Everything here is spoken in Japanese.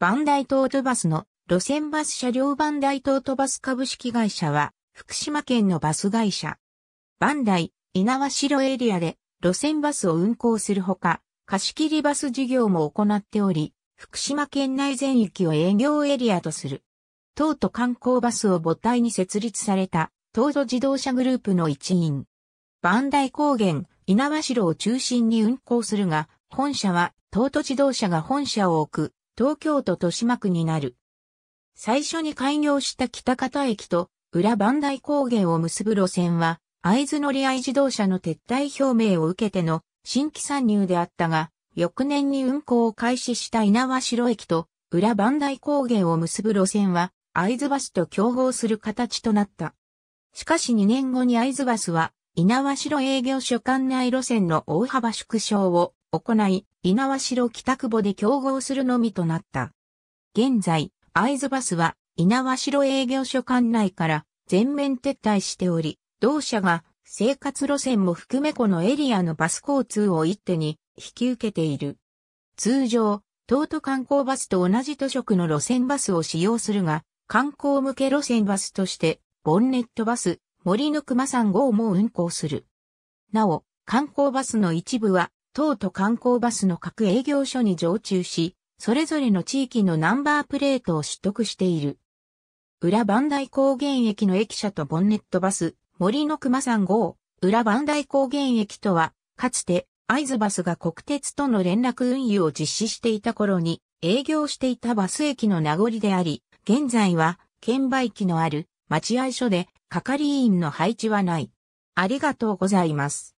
バンダイトートバスの路線バス車両バンダイトートバス株式会社は福島県のバス会社。バンダイ、稲葉城エリアで路線バスを運行するほか、貸切バス事業も行っており、福島県内全域を営業エリアとする。東都観光バスを母体に設立された東都自動車グループの一員。バンダイ高原、稲葉城を中心に運行するが、本社は東都自動車が本社を置く東京都豊島区になる。最初に開業した北方駅と裏磐梯高原を結ぶ路線は、会津乗合自動車の撤退表明を受けての新規参入であったが、翌年に運行を開始した稲和城駅と裏磐梯高原を結ぶ路線は、会津バスと競合する形となった。しかし2年後に会津バスは、稲和城営業所管内路線の大幅縮小を行い、稲葉城北久保で競合するのみとなった。現在、会津バスは稲葉城営業所管内から全面撤退しており、同社が生活路線も含めこのエリアのバス交通を一手に引き受けている。通常、東都観光バスと同じ都色の路線バスを使用するが、観光向け路線バスとして、ボンネットバス、森の熊さん号も運行する。なお、観光バスの一部は等と観光バスの各営業所に常駐し、それぞれの地域のナンバープレートを取得している。裏磐梯高原駅の駅舎とボンネットバス、森の熊さん号、裏磐梯高原駅とは、かつて、合図バスが国鉄との連絡運輸を実施していた頃に、営業していたバス駅の名残であり、現在は、券売機のある、待合所で、係員の配置はない。ありがとうございます。